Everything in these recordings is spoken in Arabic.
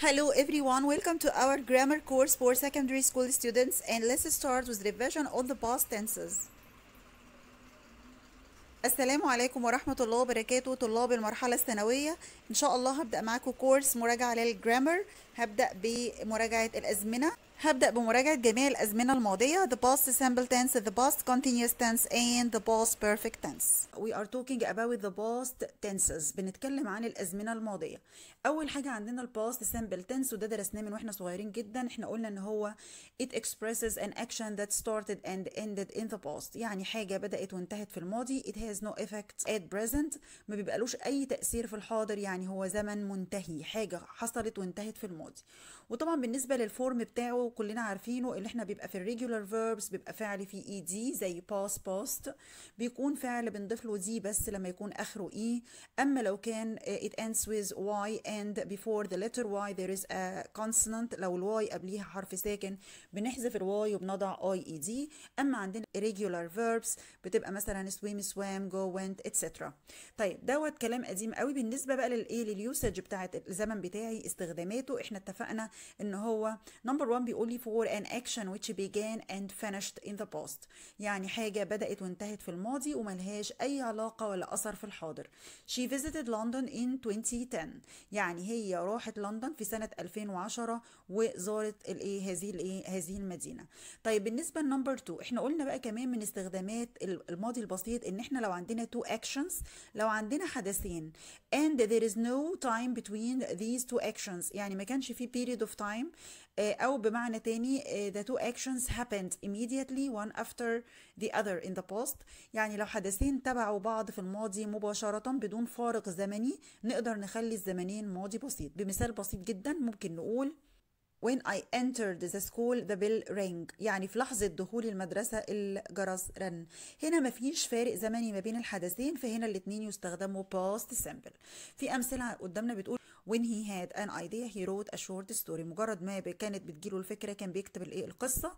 Hello everyone, welcome to our grammar course for secondary school students and let's start with revision on the past tenses. السلام عليكم ورحمة الله وبركاته طلاب المرحلة الثانوية إن شاء الله هبدأ معاكم كورس مراجعة للجرامر هبدأ بمراجعة الأزمنة هبدأ بمراجعة جميع الأزمنة الماضية the past simple tense the past continuous tense and the past perfect tense we are talking about the past tenses بنتكلم عن الأزمنة الماضية أول حاجة عندنا ال past simple tense وده درسناه من واحنا صغيرين جدا احنا قلنا إن هو it expresses an action that started and ended in the past يعني حاجة بدأت وانتهت في الماضي it has no effect at present ما بيبقالوش أي تأثير في الحاضر يعني هو زمن منتهي حاجة حصلت وانتهت في الماضي وطبعا بالنسبه للفورم بتاعه كلنا عارفينه اللي احنا بيبقى في الريجولار فيربس بيبقى فعل فيه اي e، دي زي باس باست بيكون فعل بنضيف له دي بس لما يكون اخره اي e. اما لو كان it ends with y and before the letter y there is a consonant لو الواي قبليها حرف ساكن بنحذف الواي وبنضع اي اي دي اما عندنا ريجولار verbs بتبقى مثلا swim swam go went etc طيب دوت كلام قديم قوي بالنسبه بقى للايه لليوسج بتاعت الزمن بتاعي استخداماته احنا اتفقنا ان هو نمبر 1 بيقول لي فور ان اكشن which began and finished in the past يعني حاجه بدات وانتهت في الماضي وملهاش اي علاقه ولا اثر في الحاضر she visited London in 2010 يعني هي راحت لندن في سنه 2010 وزارت الايه هذه الايه هذه المدينه طيب بالنسبه لنمبر 2 احنا قلنا بقى كمان من استخدامات الماضي البسيط ان احنا لو عندنا تو actions لو عندنا حدثين and there is no time between these two actions يعني ما كانش في period of of time uh, أو بمعنى تاني uh, the two actions happened immediately one after the other in the past يعني لو حدثين تبعوا بعض في الماضي مباشرة بدون فارق زمني نقدر نخلي الزمنين ماضي بسيط بمثال بسيط جدا ممكن نقول when I entered the school the bell rang يعني في لحظة دخول المدرسة الجرس رن هنا مفيش فارق زمني ما بين الحدثين فهنا الاتنين يستخدموا past simple في أمثلة قدامنا بتقول when he had an idea he wrote a short story مجرد ما كانت بتجيله الفكرة كان بيكتب الايه القصة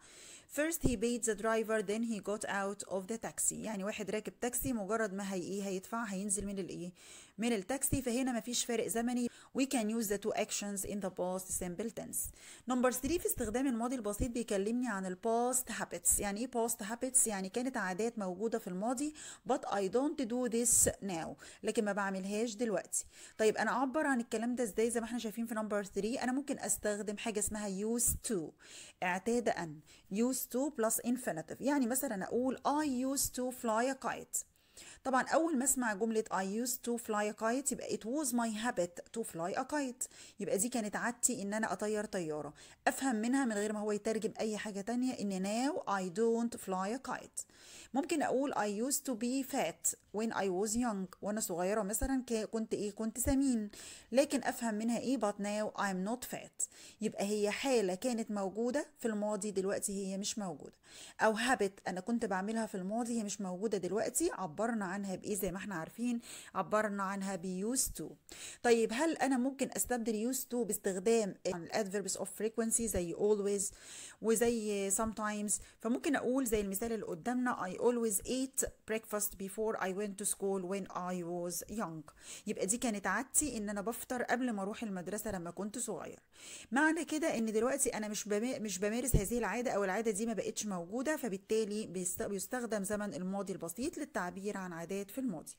first he paid the driver then he got out of the taxi يعني واحد راكب تاكسي مجرد ما هي ايه هيدفع هينزل من الايه من التاكسي فهنا مفيش فارق زمني we can use the two actions in the past simple tense نمبر 3 في استخدام الماضي البسيط بيكلمني عن ال past habits يعني ايه past habits يعني كانت عادات موجودة في الماضي but I don't do this now لكن ما بعملهاش دلوقتي طيب انا اعبر عن الكلام ده ازاي زي ما احنا شايفين في نمبر 3 انا ممكن استخدم حاجة اسمها used to اعتاد ان used to plus infinitive يعني مثلا اقول I used to fly a kite طبعا اول ما اسمع جمله I used to fly a kite يبقى it was my habit to fly a kite يبقى دي كانت عادتي ان انا اطير طياره افهم منها من غير ما هو يترجم اي حاجه تانية ان now I don't fly a kite ممكن اقول I used to be fat when I was young وانا صغيره مثلا كنت ايه كنت سمين لكن افهم منها ايه but now I'm not fat يبقى هي حاله كانت موجوده في الماضي دلوقتي هي مش موجوده او habit انا كنت بعملها في الماضي هي مش موجوده دلوقتي عبرنا عنها بايه زي ما احنا عارفين عبرنا عنها بيوز تو طيب هل انا ممكن استبدل يوز تو باستخدام الادفيربس اوف فريكوانسي زي always وزي sometimes فممكن اقول زي المثال اللي قدامنا I always ate breakfast before I went to school when I was young يبقى دي كانت عادتي ان انا بفطر قبل ما اروح المدرسه لما كنت صغير معنى كده ان دلوقتي انا مش مش بمارس هذه العاده او العاده دي ما بقتش موجوده فبالتالي بيستخدم زمن الماضي البسيط للتعبير عن والعادات في الماضي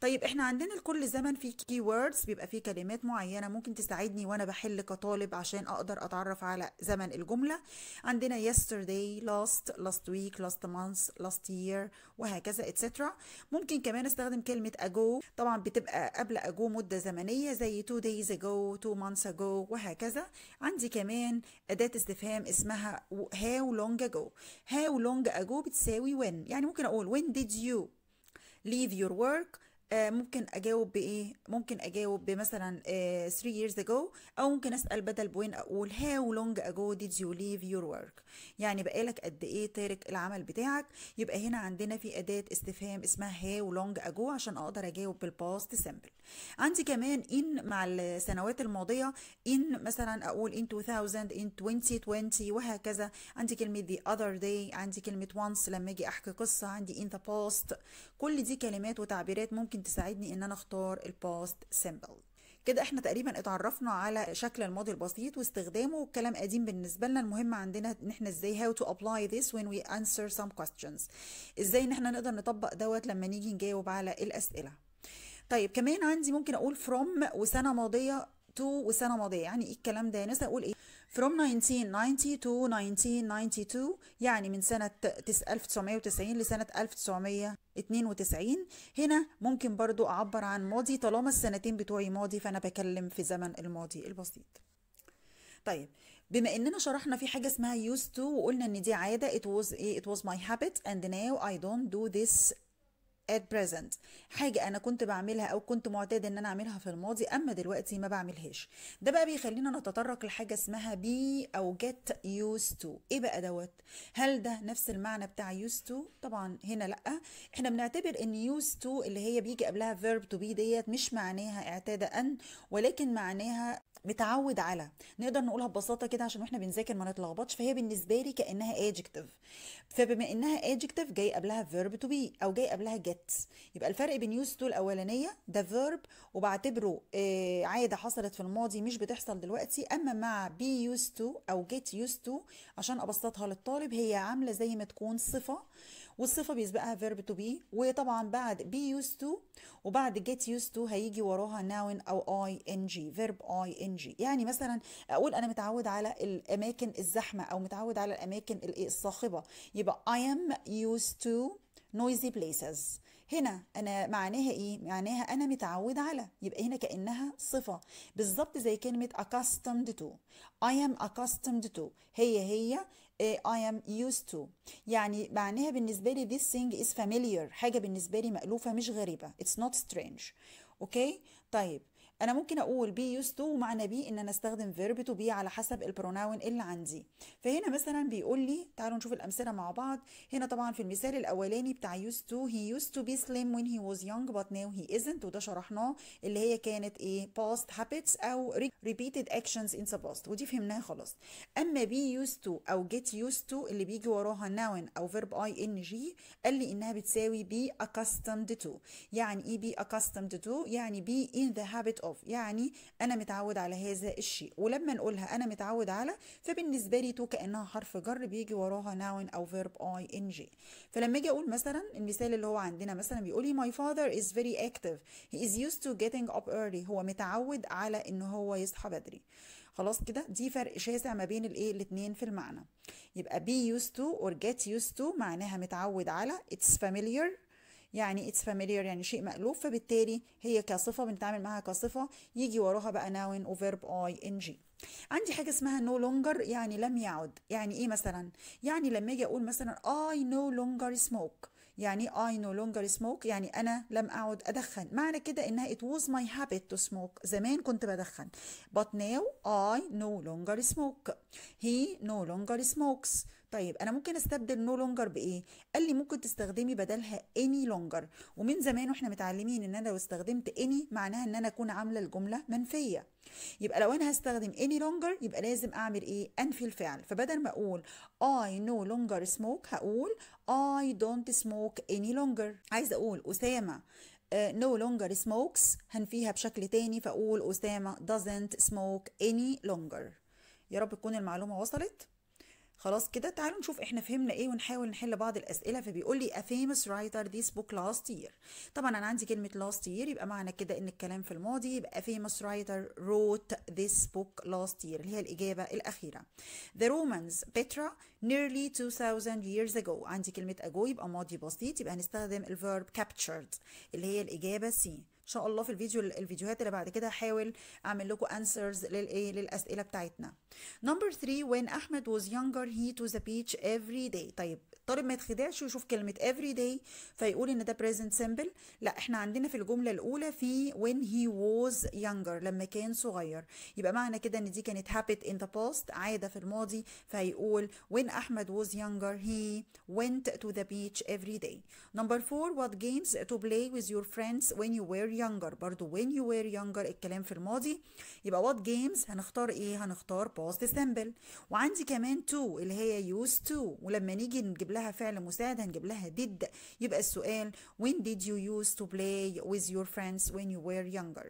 طيب احنا عندنا لكل زمن في كي ووردز بيبقى فيه كلمات معينه ممكن تساعدني وانا بحل كطالب عشان اقدر اتعرف على زمن الجمله عندنا yesterday last last week last month last year وهكذا etc ممكن كمان استخدم كلمه ago طبعا بتبقى قبل ago مده زمنيه زي two days ago two months ago وهكذا عندي كمان اداه استفهام اسمها how long ago how long ago بتساوي when يعني ممكن اقول when did you leave your work آه، ممكن اجاوب بايه ممكن اجاوب بمثلا 3 آه، years ago او ممكن اسال بدل بوين اقول how long ago did you leave your work يعني بقالك قد ايه تارك العمل بتاعك يبقى هنا عندنا في اداه استفهام اسمها how long ago عشان اقدر اجاوب بالباست سمبل عندي كمان ان مع السنوات الماضيه ان مثلا اقول in 2000 in 2020 وهكذا عندي كلمه the other day عندي كلمه once لما اجي احكي قصه عندي in the past كل دي كلمات وتعبيرات ممكن ممكن تساعدني ان انا اختار الباست سيمبل كده احنا تقريبا اتعرفنا على شكل الماضي البسيط واستخدامه والكلام قديم بالنسبه لنا المهم عندنا ان احنا ازاي how to apply this when we answer some questions ازاي ان احنا نقدر نطبق دوت لما نيجي نجاوب على الاسئله طيب كمان عندي ممكن اقول from وسنه ماضيه to وسنه ماضيه يعني ايه الكلام ده ناس يعني اقول ايه from 1990 to 1992 يعني من سنة 1990 لسنة 1992 هنا ممكن برضو أعبر عن ماضي طالما السنتين بتوعي ماضي فأنا بكلم في زمن الماضي البسيط طيب بما اننا شرحنا في حاجه اسمها used to وقلنا ان دي عاده it was إيه، it was my habit and now I don't do this at present حاجة أنا كنت بعملها أو كنت معتاد إن أنا أعملها في الماضي أما دلوقتي ما بعملهاش ده بقى بيخلينا نتطرق لحاجة اسمها بي أو get used to إيه بقى دوت هل ده نفس المعنى بتاع used to طبعا هنا لأ إحنا بنعتبر إن used to اللي هي بيجي قبلها verb to be ديت مش معناها اعتاد أن ولكن معناها متعود على نقدر نقولها ببساطه كده عشان واحنا بنذاكر ما نتلخبطش فهي بالنسبه لي كانها adjective فبما انها adjective جاي قبلها verb to be او جاي قبلها get get يبقى الفرق بين used to الاولانيه ده فيرب وبعتبره آه، عاده حصلت في الماضي مش بتحصل دلوقتي اما مع be used to او get used to عشان ابسطها للطالب هي عامله زي ما تكون صفه والصفه بيسبقها فيرب to be وطبعا بعد be used to وبعد get used to هيجي وراها noun او ing verb ing يعني مثلا اقول انا متعود على الاماكن الزحمه او متعود على الاماكن الصاخبه يبقى I am used to noisy places هنا انا معناها ايه معناها انا متعود على يبقى هنا كانها صفه بالظبط زي كلمه accustomed to I am accustomed to هي هي آه، I am used to يعني معناها بالنسبه لي this thing is familiar حاجه بالنسبه لي مألوفه مش غريبه it's not strange اوكي طيب انا ممكن اقول بي يوز تو ومعنى بي ان انا استخدم فيرب تو بي على حسب البروناون اللي عندي فهنا مثلا بيقول لي تعالوا نشوف الامثله مع بعض هنا طبعا في المثال الاولاني بتاع يوز تو هي يوز تو بي سليم وين هي واز يونج بات ناو هي ازنت وده شرحناه اللي هي كانت ايه باست هابتس او ريبيتد اكشنز ان ذا باست ودي فهمناها خلاص اما بي يوز تو او جيت يوز تو اللي بيجي وراها ناون او فيرب اي ان جي قال لي انها بتساوي بي accustomed تو يعني ايه بي accustomed تو يعني بي ان ذا هابت اوف يعني انا متعود على هذا الشيء ولما نقولها انا متعود على فبالنسبه لي تو كانها حرف جر بيجي وراها ناون او فيرب اي ان جي فلما اجي اقول مثلا المثال اللي هو عندنا مثلا بيقول لي ماي فادر از فيري اكتف هي از يوزد تو جيتنج اب ايرلي هو متعود على ان هو يصحى بدري خلاص كده دي فرق شاسع ما بين الايه الاثنين في المعنى يبقى be used to or get used to معناها متعود على it's familiar يعني اتس فاميليار يعني شيء مألوف فبالتالي هي كصفة بنتعامل معاها كصفة يجي وراها بقى ناون وفيرب اي ان جي عندي حاجة اسمها نو no لونجر يعني لم يعد يعني ايه مثلا يعني لما اجي اقول مثلا اي نو لونجر سموك يعني I no longer smoke يعني أنا لم أعد أدخن معنى كده إنها it was my habit to smoke زمان كنت بدخن but now I no longer smoke he no longer smokes طيب انا ممكن استبدل نو no لونجر بايه قال لي ممكن تستخدمي بدلها اني لونجر ومن زمان واحنا متعلمين ان انا لو استخدمت اني معناها ان انا اكون عامله الجمله منفيه يبقى لو انا هستخدم اني لونجر يبقى لازم اعمل ايه انفي الفعل فبدل ما اقول اي نو لونجر سموك هقول اي دونت سموك اني لونجر عايز اقول اسامه نو لونجر سموكس هنفيها بشكل تاني فاقول اسامه doesn't smoke any longer يا رب تكون المعلومه وصلت خلاص كده تعالوا نشوف احنا فهمنا ايه ونحاول نحل بعض الاسئله فبيقول لي a famous writer this book last year طبعا انا عندي كلمه last year يبقى معنى كده ان الكلام في الماضي يبقى famous writer wrote this book last year اللي هي الاجابه الاخيره the Romans Petra nearly 2000 years ago عندي كلمه اجو يبقى ماضي بسيط يبقى هنستخدم الفيرب كابتشرد اللي هي الاجابه سي ان شاء الله في الفيديو الفيديوهات اللي بعد كده هحاول اعمل لكم انسرز للايه للاسئله بتاعتنا نمبر 3 when احمد was younger he to the beach every day طيب طالب ما يتخدعش ويشوف كلمه every day فيقول ان ده present simple لا احنا عندنا في الجمله الاولى في when he was younger لما كان صغير يبقى معنى كده ان دي كانت habit in the past عاده في الماضي فيقول when احمد was younger he went to the beach every day number four what games to play with your friends when you were younger برضو when you were younger الكلام في الماضي يبقى what games هنختار ايه هنختار past simple وعندي كمان to اللي هي used to ولما نيجي نجيب لها فعل مساعد هنجيب لها did يبقى السؤال when did you used to play with your friends when you were younger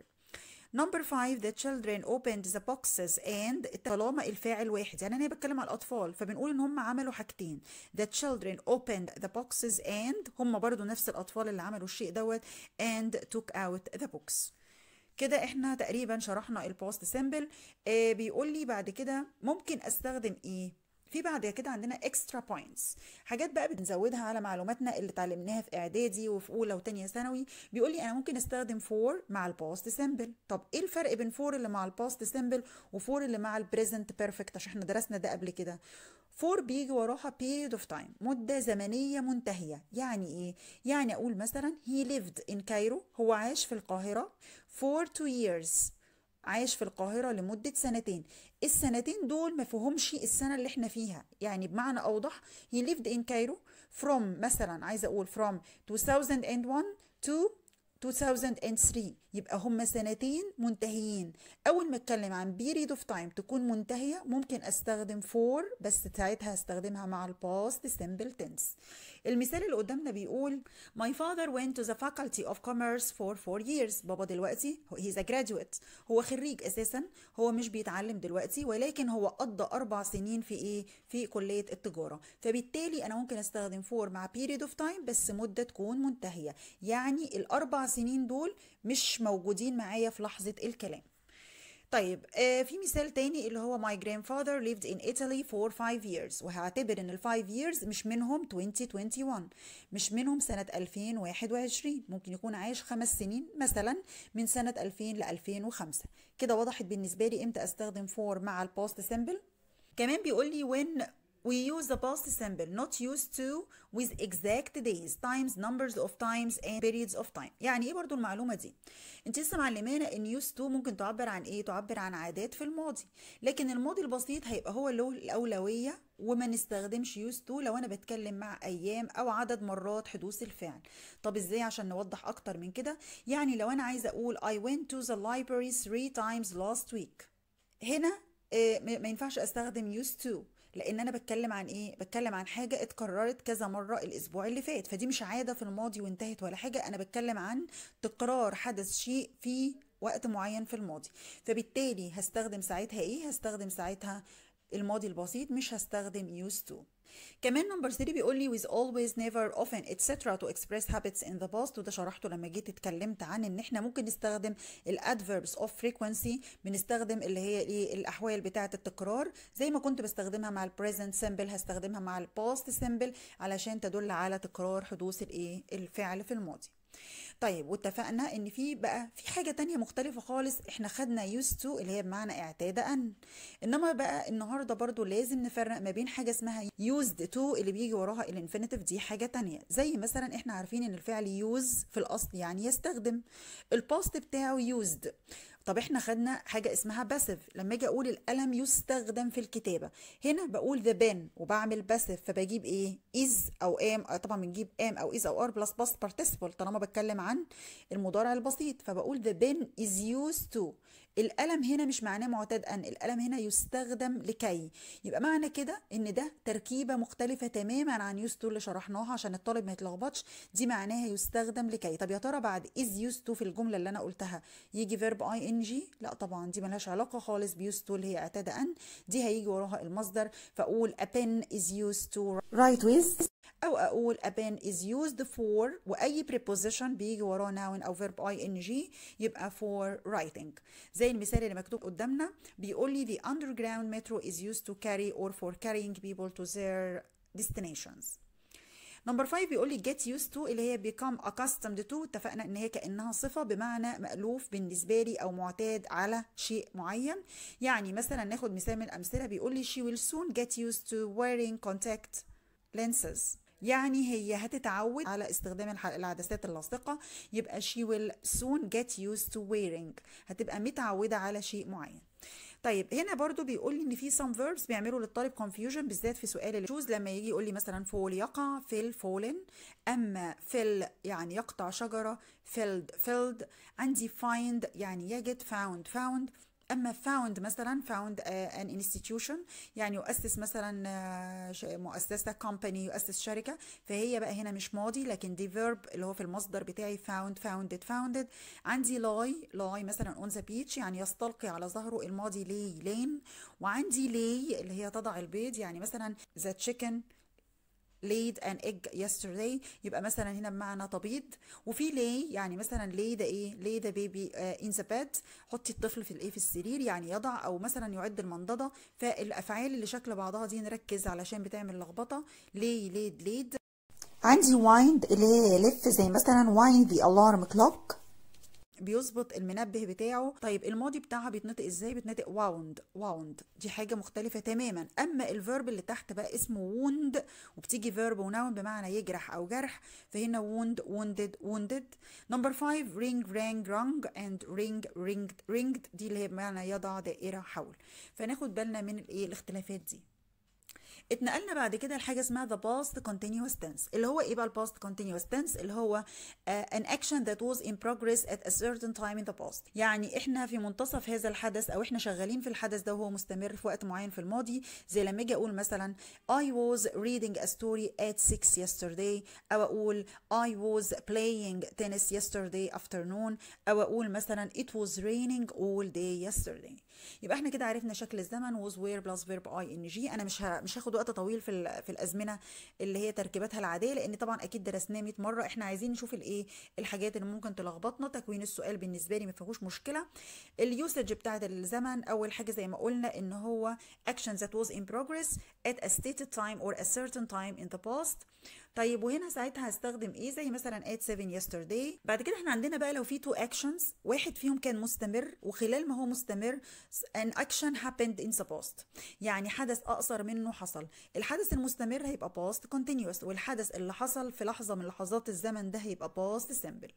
Number five the children opened the boxes and طالما الفاعل واحد يعني انا بتكلم على الاطفال فبنقول ان هم عملوا حاجتين the children opened the boxes and هم برضو نفس الاطفال اللي عملوا الشيء دوت and took out the books كده احنا تقريبا شرحنا الباست سيمبل آه بيقول لي بعد كده ممكن استخدم ايه في بعد كده عندنا اكسترا بوينتس حاجات بقى بنزودها على معلوماتنا اللي اتعلمناها في اعدادي وفي اولى وثانيه ثانوي بيقول لي انا ممكن استخدم فور مع الباست سيمبل طب ايه الفرق بين فور اللي مع الباست سيمبل وفور اللي مع البريزنت بيرفكت عشان احنا درسنا ده قبل كده فور بيجي وراها period of time مدة زمنية منتهية يعني ايه؟ يعني اقول مثلا he lived in Cairo هو عاش في القاهرة for two years عاش في القاهرة لمدة سنتين السنتين دول ما فيهمش السنه اللي احنا فيها يعني بمعنى اوضح he lived in Cairo from مثلا عايزه اقول from 2001 to 2003 يبقى هما سنتين منتهيين اول ما اتكلم عن بيريد اوف تايم تكون منتهيه ممكن استخدم فور بس ساعتها هستخدمها مع الباست سمبل تنس المثال اللي قدامنا بيقول my father went to the faculty of commerce for four years بابا دلوقتي he's a graduate هو خريج اساسا هو مش بيتعلم دلوقتي ولكن هو قضى اربع سنين في ايه في كليه التجاره فبالتالي انا ممكن استخدم فور مع بيريد اوف تايم بس مده تكون منتهيه يعني الاربع سنين دول مش موجودين معايا في لحظه الكلام طيب آه في مثال تاني اللي هو my grandfather lived in Italy for five years وهعتبر ان الفايف years مش منهم 2021 مش منهم سنة 2021 ممكن يكون عايش خمس سنين مثلا من سنة 2000 ل 2005 كده وضحت بالنسبة لي امتى استخدم for مع الباست سيمبل كمان بيقول لي when we use the past simple not used to with exact days times numbers of times and periods of time يعني ايه برضو المعلومة دي انت لسه معلمانا ان used to ممكن تعبر عن ايه تعبر عن عادات في الماضي لكن الماضي البسيط هيبقى هو له الأولوية وما نستخدمش used to لو انا بتكلم مع ايام او عدد مرات حدوث الفعل طب ازاي عشان نوضح اكتر من كده يعني لو انا عايزة اقول I went to the library three times last week هنا آه، ما ينفعش استخدم used to لان انا بتكلم عن ايه بتكلم عن حاجه اتكررت كذا مره الاسبوع اللي فات فدي مش عاده في الماضي وانتهت ولا حاجه انا بتكلم عن تكرار حدث شيء في وقت معين في الماضي فبالتالي هستخدم ساعتها ايه هستخدم ساعتها الماضي البسيط مش هستخدم used to كمان نمبر 3 بيقول لي with always never often etc to express habits in the past وده شرحته لما جيت اتكلمت عن ان احنا ممكن نستخدم الادفيربس اوف frequency بنستخدم اللي هي ايه الاحوال بتاعه التكرار زي ما كنت بستخدمها مع البريزنت سيمبل هستخدمها مع الباست سيمبل علشان تدل على تكرار حدوث الايه الفعل في الماضي طيب واتفقنا ان في بقى في حاجه تانية مختلفه خالص احنا خدنا used to اللي هي بمعنى اعتاد ان انما بقى النهارده برضو لازم نفرق ما بين حاجه اسمها used to اللي بيجي وراها الانفينيتيف دي حاجه تانية زي مثلا احنا عارفين ان الفعل يوز في الاصل يعني يستخدم الباست بتاعه يوزد طب احنا خدنا حاجه اسمها باسف لما اجي اقول القلم يستخدم في الكتابه هنا بقول ذا بان وبعمل باسف فبجيب ايه از او ام آه، طبعا بنجيب ام او از او ار بلس باست بارتيسيبل طالما بتكلم عن المضارع البسيط فبقول ذا بان از يوز تو الألم هنا مش معناه معتاد أن الألم هنا يستخدم لكي يبقى معنى كده إن ده تركيبة مختلفة تماما عن تو اللي شرحناها عشان الطالب ما يتلخبطش دي معناها يستخدم لكي طب يا ترى بعد إز تو في الجملة اللي أنا قلتها يجي فيرب أي إن جي لا طبعا دي ملهاش علاقة خالص تو اللي هي اعتاد أن دي هيجي وراها المصدر فأقول a pen is used to write with أو أقول a pen is used for وأي preposition بيجي وراه noun أو verb ing يبقى for writing زي المثال اللي مكتوب قدامنا بيقول لي the underground metro is used to carry or for carrying people to their destinations نمبر 5 بيقول لي get used to اللي هي become accustomed to اتفقنا ان هي كانها صفه بمعنى مألوف بالنسبه لي او معتاد على شيء معين يعني مثلا ناخد مثال من الامثله بيقول لي she will soon get used to wearing contact lenses يعني هي هتتعود على استخدام العدسات اللاصقه يبقى she will soon get used to wearing هتبقى متعوده على شيء معين طيب هنا برضو بيقول لي ان في some verbs بيعملوا للطالب confusion بالذات في سؤال choose لما يجي يقول لي مثلا فول يقع فيل فولن اما فيل يعني يقطع شجره filled filled عندي find يعني يجد found found اما فاوند مثلا فاوند ان انستتيوشن يعني يؤسس مثلا آه، مؤسسه كومباني يؤسس شركه فهي بقى هنا مش ماضي لكن دي فيرب اللي هو في المصدر بتاعي فاوند فاوندد فاوندد عندي لاي لاي مثلا اون ذا بيتش يعني يستلقي على ظهره الماضي لي لين وعندي لي اللي هي تضع البيض يعني مثلا ذا تشيكن laid an egg yesterday يبقى مثلا هنا بمعنى تبيض وفي lay يعني مثلا lay the ايه lay the baby uh, in the bed حطي الطفل في الايه في السرير يعني يضع او مثلا يعد المنضده فالافعال اللي شكل بعضها دي نركز علشان بتعمل لخبطه lay laid laid عندي wind اللي هي لف زي مثلا wind the alarm clock بيظبط المنبه بتاعه طيب الماضي بتاعها بيتنطق ازاي بيتنطق واوند واوند دي حاجه مختلفه تماما اما الفيرب اللي تحت بقى اسمه ووند وبتيجي فيرب وناون بمعنى يجرح او جرح فهنا ووند ووندد ووندد نمبر 5 رينج رانج رانج اند رينج رينج رينج دي اللي هي بمعنى يضع دائره حول فناخد بالنا من الايه الاختلافات دي اتنقلنا بعد كده لحاجه اسمها the past continuous tense اللي هو ايه بقى ال past continuous tense اللي هو uh, an action that was in progress at a certain time in the past يعني احنا في منتصف هذا الحدث او احنا شغالين في الحدث ده وهو مستمر في وقت معين في الماضي زي لما اجي اقول مثلا I was reading a story at 6 yesterday او اقول I was playing tennis yesterday afternoon او اقول مثلا it was raining all day yesterday يبقى احنا كده عرفنا شكل الزمن was where plus verb ing انا مش مش هاخد هياخد وقت طويل في في الازمنه اللي هي تركيبتها العاديه لان طبعا اكيد درسناه 100 مره احنا عايزين نشوف الايه الحاجات اللي ممكن تلخبطنا تكوين السؤال بالنسبه لي ما فيهوش مشكله اليوسج بتاعت الزمن اول حاجه زي ما قلنا ان هو action that was in progress at a stated time or a certain time in the past طيب وهنا ساعتها هستخدم ايه زي مثلا ات 7 yesterday بعد كده احنا عندنا بقى لو في تو اكشنز واحد فيهم كان مستمر وخلال ما هو مستمر ان اكشن هابند ان باست يعني حدث اقصر منه حصل الحدث المستمر هيبقى باست كونتينوس والحدث اللي حصل في لحظه من لحظات الزمن ده هيبقى باست سمبل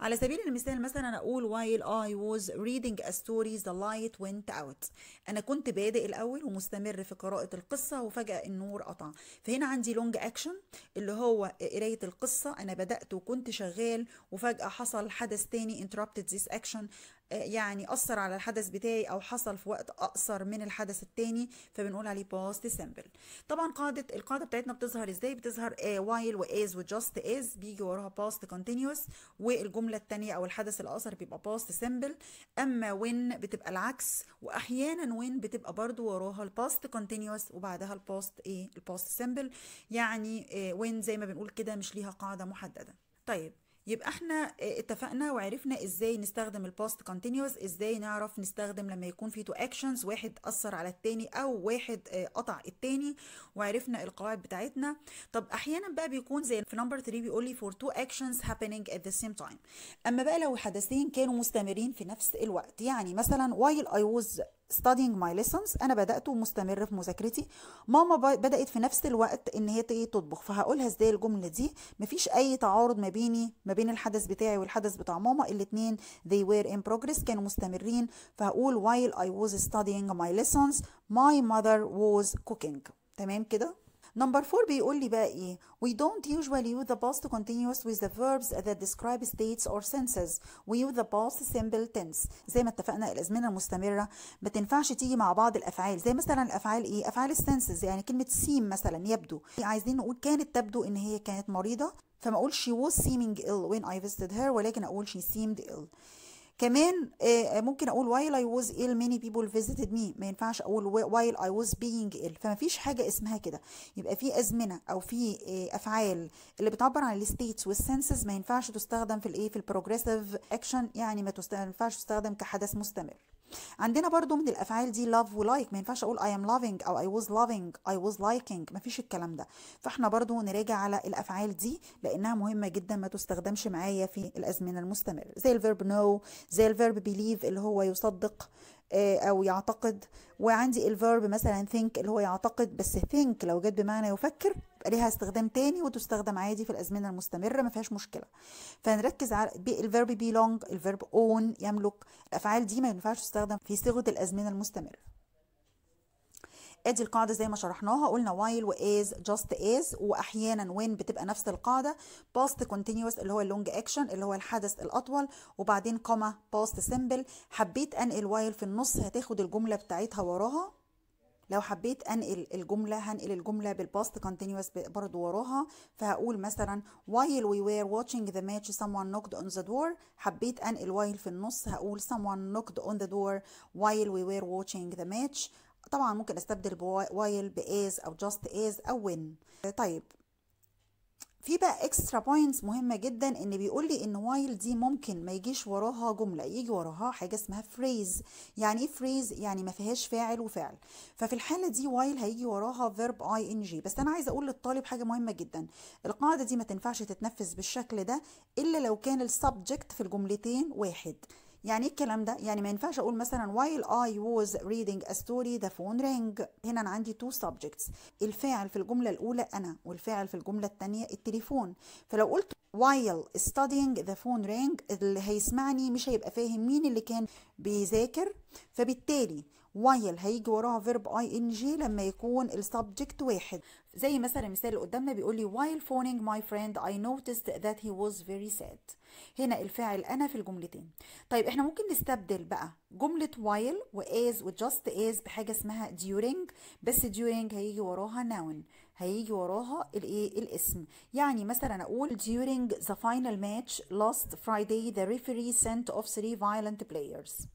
على سبيل المثال مثلا اقول while I was reading a story the light went out انا كنت بادئ الاول ومستمر في قراءه القصه وفجاه النور قطع فهنا عندي لونج اكشن اللي هو هو قرايه القصه انا بدات وكنت شغال وفجاه حصل حدث تاني interrupted this action يعني أثر على الحدث بتاعي أو حصل في وقت أقصر من الحدث التاني فبنقول عليه باست سمبل طبعا قاعدة القاعدة بتاعتنا بتظهر إزاي بتظهر وايل وإز وجاست إز بيجي وراها باست كونتينيوس والجملة التانية أو الحدث الأقصر بيبقى باست سمبل أما وين بتبقى العكس وأحيانا وين بتبقى برضو وراها الباست كونتينيوس وبعدها الباست إيه الباست سمبل يعني وين آه، زي ما بنقول كده مش ليها قاعدة محددة طيب يبقى احنا آه، اتفقنا وعرفنا ازاي نستخدم الباست كونتينوس ازاي نعرف نستخدم لما يكون في تو اكشنز واحد اثر على التاني او واحد آه، قطع التاني وعرفنا القواعد بتاعتنا طب احيانا بقى بيكون زي في نمبر 3 بيقول لي فور تو اكشنز happening at the same time اما بقى لو حدثين كانوا مستمرين في نفس الوقت يعني مثلا while I was studying my lessons انا بدات ومستمر في مذاكرتي ماما بدات في نفس الوقت ان هي تطبخ فهقولها ازاي الجمله دي مفيش اي تعارض ما بيني ما بين الحدث بتاعي والحدث بتاع ماما الاثنين they were in progress كانوا مستمرين فهقول while I was studying my lessons my mother was cooking تمام كده نمبر فور بيقول لي بقى ايه we don't usually use the past continuous with the verbs that describe states or senses we use the past simple tense زي ما اتفقنا الازمنه المستمره ما تنفعش تيجي مع بعض الافعال زي مثلا الافعال ايه افعال السنسز يعني كلمه سيم مثلا يبدو عايزين نقول كانت تبدو ان هي كانت مريضه فما اقولش she was seeming ill when I visited her ولكن اقول she seemed ill كمان آه، ممكن اقول while I was ill many people visited me ما ينفعش اقول while I was being ill فما فيش حاجه اسمها كده يبقى في ازمنه او في آه، افعال اللي بتعبر عن الستيتس والسنسز ما ينفعش تستخدم في الايه في البروجريسيف اكشن يعني ما ينفعش تستخدم كحدث مستمر عندنا برضو من الافعال دي لاف ولايك ما ينفعش اقول اي ام لافينج او اي واز لافينج اي واز لايكينج ما فيش الكلام ده فاحنا برضو نراجع على الافعال دي لانها مهمه جدا ما تستخدمش معايا في الازمنه المستمره زي الفيرب نو زي الفيرب بيليف اللي هو يصدق آه، او يعتقد وعندي الفيرب مثلا think اللي هو يعتقد بس think لو جت بمعنى يفكر يبقى ليها استخدام تاني وتستخدم عادي في الازمنه المستمره ما فيهاش مشكله فنركز على الفيرب belong الفيرب own يملك الافعال دي ما ينفعش تستخدم في صيغه الازمنه المستمره ادي القاعده زي ما شرحناها قلنا while واز جاست از واحيانا وين بتبقى نفس القاعده باست continuous اللي هو اللونج اكشن اللي هو الحدث الاطول وبعدين كوما باست سيمبل حبيت انقل while في النص هتاخد الجمله بتاعتها وراها لو حبيت انقل الجمله هنقل الجمله بالباست continuous برضو وراها فهقول مثلا while we were watching the match someone knocked on the door حبيت انقل while في النص هقول someone knocked on the door while we were watching the match طبعا ممكن استبدل بوايل باز او جاست از او وين طيب في بقى اكسترا بوينتس مهمه جدا ان بيقول لي ان وايل دي ممكن ما يجيش وراها جمله يجي وراها حاجه اسمها فريز يعني ايه فريز يعني ما فيهاش فاعل وفعل ففي الحاله دي وايل هيجي وراها فيرب اي ان جي بس انا عايزه اقول للطالب حاجه مهمه جدا القاعده دي ما تنفعش تتنفذ بالشكل ده الا لو كان السبجكت في الجملتين واحد يعني ايه الكلام ده يعني ما ينفعش اقول مثلا while I was reading a story the phone rang هنا انا عندي two subjects الفاعل في الجملة الاولى انا والفاعل في الجملة الثانية التليفون فلو قلت while studying the phone rang اللي هيسمعني مش هيبقى فاهم مين اللي كان بيذاكر فبالتالي while هيجي وراها فيرب اي ان جي لما يكون السبجكت واحد زي مثلا المثال اللي قدامنا بيقول لي while phoning my friend I noticed that he was very sad هنا الفاعل انا في الجملتين طيب احنا ممكن نستبدل بقى جملة while واز وجاست از بحاجة اسمها during بس during هيجي وراها noun هيجي وراها الايه الاسم يعني مثلا اقول during the final match last Friday the referee sent off three violent players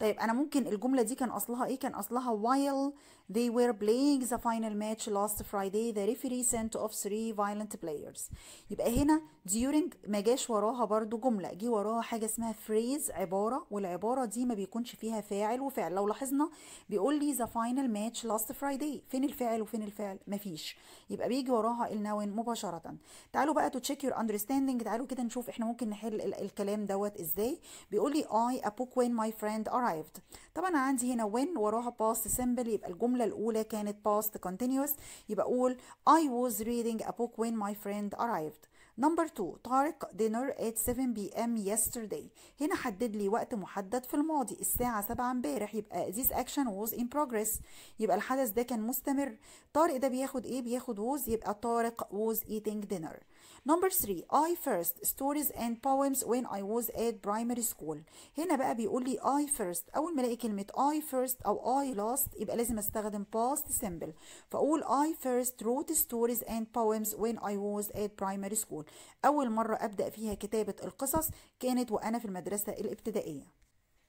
طيب انا ممكن الجمله دي كان اصلها ايه كان اصلها while They were playing the final match last Friday. The referee sent off three violent players. يبقى هنا during ما جاش وراها برضو جملة جه وراها حاجة اسمها phrase عبارة والعبارة دي ما بيكونش فيها فاعل وفعل لو لاحظنا بيقول لي the final match last Friday فين الفعل وفين الفعل مفيش يبقى بيجي وراها الناون مباشرة تعالوا بقى to check your understanding تعالوا كده نشوف احنا ممكن نحل الكلام دوت ازاي بيقول لي I a book when my friend arrived طبعا عندي هنا when وراها past simple يبقى الجملة الجملة الأولى كانت past continuous يبقى أقول I was reading a book when my friend arrived نمبر 2 طارق دينر at 7 بي ام yesterday هنا حدد لي وقت محدد في الماضي الساعة 7 امبارح يبقى this action was in progress يبقى الحدث ده كان مستمر طارق ده بياخد ايه بياخد was يبقى طارق was eating dinner نمبر 3 I first stories and poems when I was at primary school هنا بقى بيقول لي I first اول ما الاقي كلمة I first او I last يبقى لازم استخدم past simple فاقول I first wrote stories and poems when I was at primary school أول مرة أبدأ فيها كتابة القصص كانت وأنا في المدرسة الابتدائية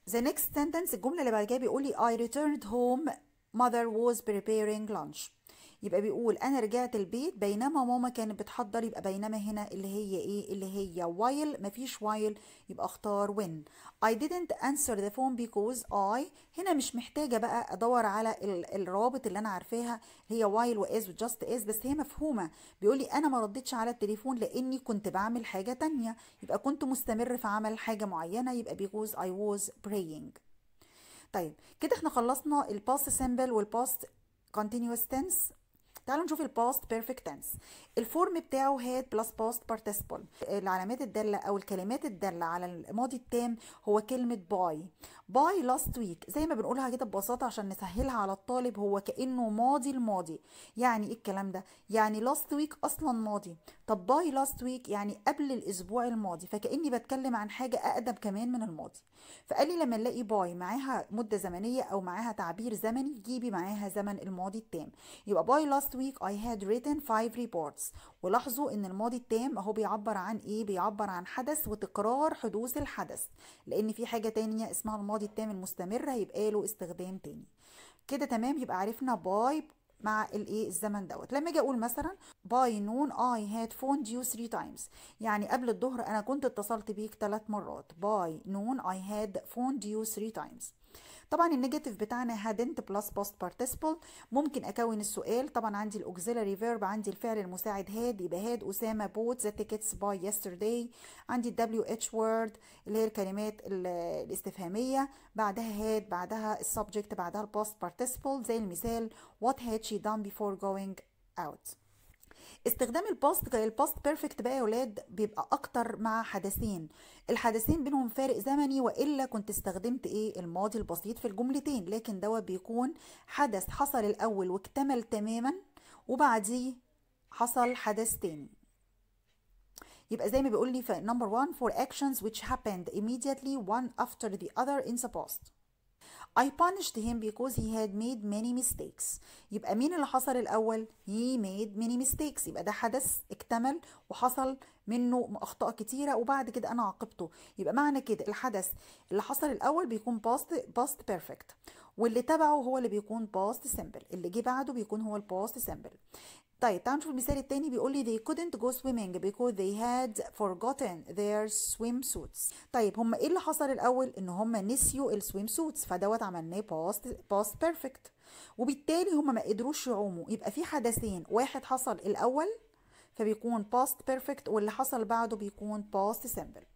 The next sentence الجملة اللي بعد كده بيقول لي I returned home mother was preparing lunch يبقى بيقول انا رجعت البيت بينما ماما كانت بتحضر يبقى بينما هنا اللي هي ايه اللي هي while مفيش while يبقى اختار when I didn't answer the phone because I هنا مش محتاجه بقى ادور على الروابط اللي انا عارفاها هي while واز وجاست از بس هي مفهومه بيقول لي انا ما ردتش على التليفون لاني كنت بعمل حاجه تانية يبقى كنت مستمر في عمل حاجه معينه يبقى because I was praying طيب كده احنا خلصنا الباست سيمبل والباست continuous tense تعالوا نشوف الباست بيرفكت تنس الفورم بتاعه هاد بلس باست بارتيسيبل العلامات الداله او الكلمات الداله على الماضي التام هو كلمه باي باي لاست ويك زي ما بنقولها كده ببساطه عشان نسهلها على الطالب هو كانه ماضي الماضي يعني ايه الكلام ده يعني لاست ويك اصلا ماضي طب باي لاست ويك يعني قبل الاسبوع الماضي فكاني بتكلم عن حاجه اقدم كمان من الماضي فقال لي لما نلاقي باي معاها مده زمنيه او معاها تعبير زمني جيبي معاها زمن الماضي التام يبقى باي لاست ويك اي هاد ريتن فايف ريبورتس ولاحظوا ان الماضي التام اهو بيعبر عن ايه بيعبر عن حدث وتكرار حدوث الحدث لان في حاجه تانية اسمها الماضي الماضي التام المستمر هيبقى له استخدام تاني كده تمام يبقى عرفنا باي مع الايه الزمن دوت لما اجي اقول مثلا باي نون اي هاد فون يو 3 تايمز يعني قبل الظهر انا كنت اتصلت بيك ثلاث مرات باي نون اي هاد فون يو 3 تايمز طبعا النيجاتيف بتاعنا هادنت بلس باست بارتيسيبل ممكن اكون السؤال طبعا عندي الاوكسيلاري فيرب عندي الفعل المساعد هاد يبقى هاد اسامه بوت ذا تيكتس باي يسترداي عندي الدبليو اتش وورد اللي هي الكلمات الاستفهاميه بعدها هاد بعدها السبجكت بعدها الباست بارتيسيبل زي المثال what had she done before going out استخدام الباست الباست بيرفكت بقى يا ولاد بيبقى اكتر مع حدثين الحدثين بينهم فارق زمني والا كنت استخدمت ايه الماضي البسيط في الجملتين لكن دوت بيكون حدث حصل الاول واكتمل تماما وبعديه حصل حدث تاني يبقى زي ما بيقول لي في نمبر 1 for actions which happened immediately one after the other in the past I punished him because he had made many mistakes يبقى مين اللي حصل الأول he made many mistakes يبقى ده حدث اكتمل وحصل منه أخطاء كتيرة وبعد كده أنا عاقبته يبقى معنى كده الحدث اللي حصل الأول بيكون past past perfect واللي تبعه هو اللي بيكون past simple اللي جه بعده بيكون هو past simple طيب تعالوا نشوف المثال التاني بيقول لي they couldn't go swimming because they had forgotten their swimsuits طيب هم ايه اللي حصل الاول ان هم نسيوا السويم سوتس فدوت عملناه past past perfect وبالتالي هم ما قدروش يعوموا يبقى في حدثين واحد حصل الاول فبيكون past perfect واللي حصل بعده بيكون past simple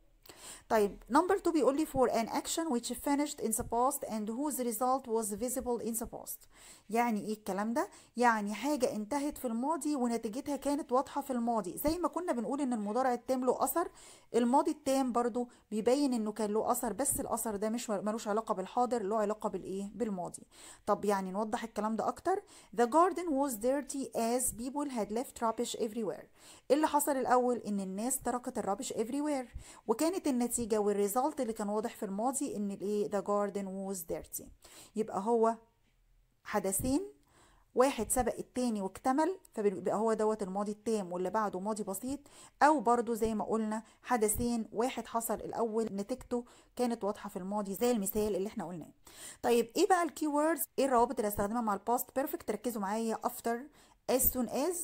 طيب number 2 بيقول لي for an action which finished in the past and whose result was visible in the past يعني ايه الكلام ده يعني حاجه انتهت في الماضي ونتيجتها كانت واضحه في الماضي زي ما كنا بنقول ان المضارع التام له اثر الماضي التام برضو بيبين انه كان له اثر بس الاثر ده مش ملوش علاقه بالحاضر له علاقه بالايه بالماضي طب يعني نوضح الكلام ده اكتر the garden was dirty as people had left rubbish everywhere إيه اللي حصل الاول ان الناس تركت الرابش everywhere وكانت النتيجة والريزلت اللي كان واضح في الماضي ان الايه the garden was dirty يبقى هو حدثين واحد سبق التاني واكتمل فبيبقى هو دوت الماضي التام واللي بعده ماضي بسيط او برضو زي ما قلنا حدثين واحد حصل الاول نتيجته كانت واضحه في الماضي زي المثال اللي احنا قلناه طيب ايه بقى الكي ووردز ايه الروابط اللي هستخدمها مع الباست بيرفكت ركزوا معايا افتر as soon as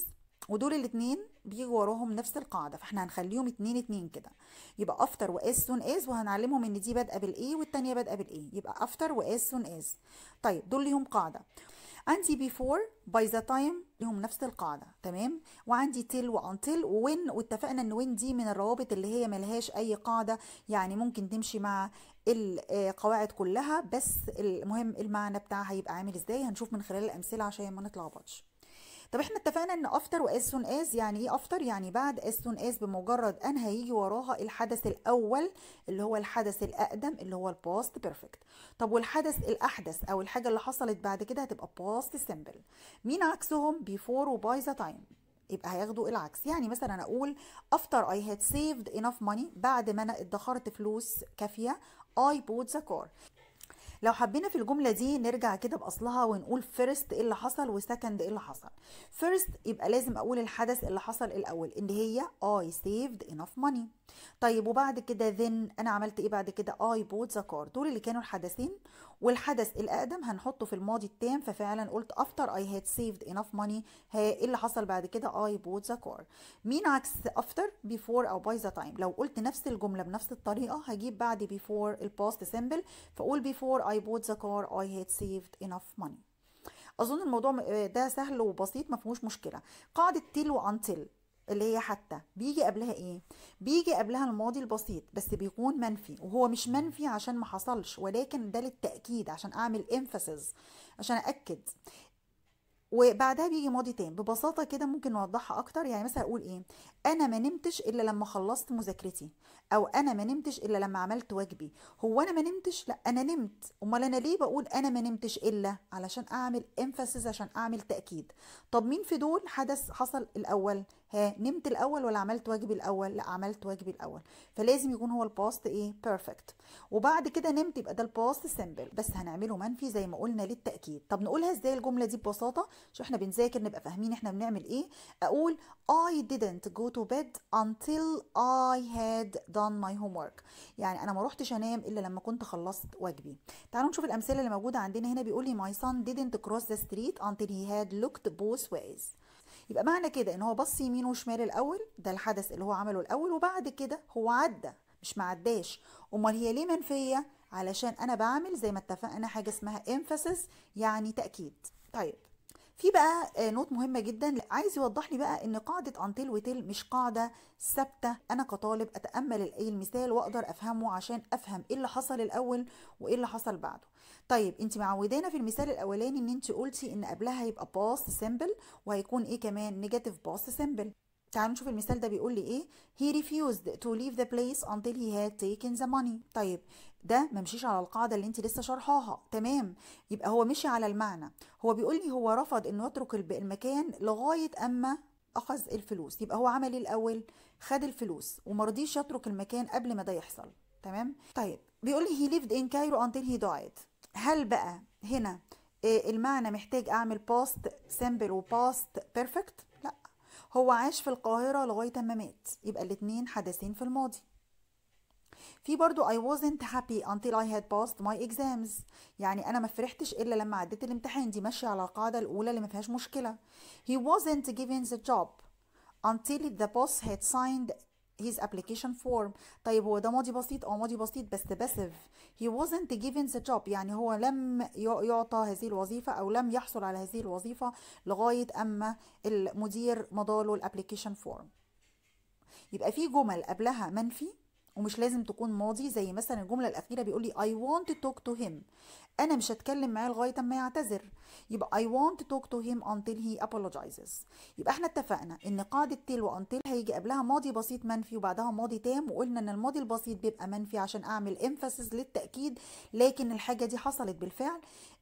ودول الاثنين بيجي وراهم نفس القاعده فاحنا هنخليهم اتنين اتنين كده يبقى افتر واز سون از وهنعلمهم ان دي بادئه بالاي والتانيه بادئه بالاي يبقى افتر واز سون از طيب دول ليهم قاعده عندي بيفور باي ذا تايم ليهم نفس القاعده تمام وعندي تيل وانتل وين واتفقنا ان وين دي من الروابط اللي هي ملهاش اي قاعده يعني ممكن تمشي مع القواعد آه، كلها بس المهم المعنى بتاعها هيبقى عامل ازاي هنشوف من خلال الامثله عشان ما نتلخبطش طب احنا اتفقنا ان افتر واز سون از يعني ايه افتر يعني بعد از سون از بمجرد ان هيجي وراها الحدث الاول اللي هو الحدث الاقدم اللي هو الباست بيرفكت طب والحدث الاحدث او الحاجه اللي حصلت بعد كده هتبقى باست سيمبل مين عكسهم بيفور وباي ذا تايم يبقى هياخدوا العكس يعني مثلا اقول after I had saved enough money بعد ما انا ادخرت فلوس كافيه I bought the car لو حبينا في الجمله دي نرجع كده باصلها ونقول فيرست ايه اللي حصل وسكند ايه اللي حصل فيرست يبقى لازم اقول الحدث اللي حصل الاول ان هي اي سيفد انف ماني طيب وبعد كده then انا عملت ايه بعد كده اي بوت ذا كار دول اللي كانوا الحدثين والحدث الاقدم هنحطه في الماضي التام ففعلا قلت افتر اي هاد سيفد انف ماني ايه اللي حصل بعد كده اي بوت ذا كار مين عكس افتر بيفور او باي ذا تايم لو قلت نفس الجمله بنفس الطريقه هجيب بعد بيفور الباست سيمبل فاقول بيفور اي بوت ذا كار اي هاد سيفد انف ماني اظن الموضوع آه، ده سهل وبسيط ما فيهوش مشكله قاعده تيل وانتل اللي هي حتى بيجي قبلها ايه بيجي قبلها الماضي البسيط بس بيكون منفي وهو مش منفي عشان ما حصلش ولكن ده للتاكيد عشان اعمل emphasis عشان اكد وبعدها بيجي ماضي تام ببساطة كده ممكن نوضحها أكتر يعني مثلا أقول إيه أنا ما نمتش إلا لما خلصت مذاكرتي أو أنا ما نمتش إلا لما عملت واجبي هو أنا ما نمتش لا أنا نمت أمال أنا ليه بقول أنا ما نمتش إلا علشان أعمل emphasis عشان أعمل تأكيد طب مين في دول حدث حصل الأول ها نمت الاول ولا عملت واجبي الاول لا عملت واجبي الاول فلازم يكون هو الباست ايه بيرفكت وبعد كده نمت يبقى ده الباست سيمبل بس هنعمله منفي زي ما قلنا للتاكيد طب نقولها ازاي الجمله دي ببساطه شو احنا بنذاكر نبقى فاهمين احنا بنعمل ايه اقول I didn't go to bed until I had done my homework يعني انا ما روحتش انام الا لما كنت خلصت واجبي تعالوا نشوف الامثله اللي موجوده عندنا هنا بيقول لي my son didn't cross the street until he had looked both ways يبقى معنى كده ان هو بص يمين وشمال الاول ده الحدث اللي هو عمله الاول وبعد كده هو عدى مش معداش امال هي ليه منفيه علشان انا بعمل زي ما اتفقنا حاجه اسمها emphasis يعني تاكيد طيب في بقى آه، نوت مهمه جدا عايز يوضح لي بقى ان قاعده انتل وتل مش قاعده ثابته انا كطالب اتامل المثال واقدر افهمه عشان افهم ايه اللي حصل الاول وايه اللي حصل بعده طيب انت معودانا في المثال الاولاني ان انت قلتي ان قبلها هيبقى باست سيمبل وهيكون ايه كمان نيجاتيف باست سيمبل تعالوا نشوف المثال ده بيقول لي ايه he refused to leave the place until he had taken the money طيب ده ما مشيش على القاعده اللي انت لسه شرحاها تمام يبقى هو مشي على المعنى هو بيقول لي هو رفض انه يترك المكان لغايه اما اخذ الفلوس يبقى هو عمل ايه الاول خد الفلوس وما رضيش يترك المكان قبل ما ده يحصل تمام طيب بيقول لي he lived in Cairo until he died هل بقى هنا إيه المعنى محتاج اعمل باست سمبل وباست بيرفكت لا هو عاش في القاهرة لغاية ما مات يبقى الاتنين حدثين في الماضي في برضو I wasn't happy until I had passed my exams يعني أنا ما فرحتش إلا لما عديت الامتحان دي ماشية على القاعدة الأولى اللي ما فيهاش مشكلة he wasn't given the job until the boss had signed his application form طيب هو ده ماضي بسيط اه ماضي بسيط بس باسيف he wasn't given the job يعني هو لم يعطى هذه الوظيفة أو لم يحصل على هذه الوظيفة لغاية أما المدير مضاله الابليكيشن فورم يبقى في جمل قبلها منفي ومش لازم تكون ماضي زي مثلا الجملة الأخيرة بيقول لي I want to talk to him انا مش هتكلم معاه لغايه اما يعتذر يبقى I to talk to him until he apologizes يبقى احنا اتفقنا ان قاعده تيل وانتل هيجي قبلها ماضي بسيط منفي وبعدها ماضي تام وقلنا ان الماضي البسيط بيبقى منفي عشان اعمل emphasis للتاكيد لكن الحاجه دي حصلت بالفعل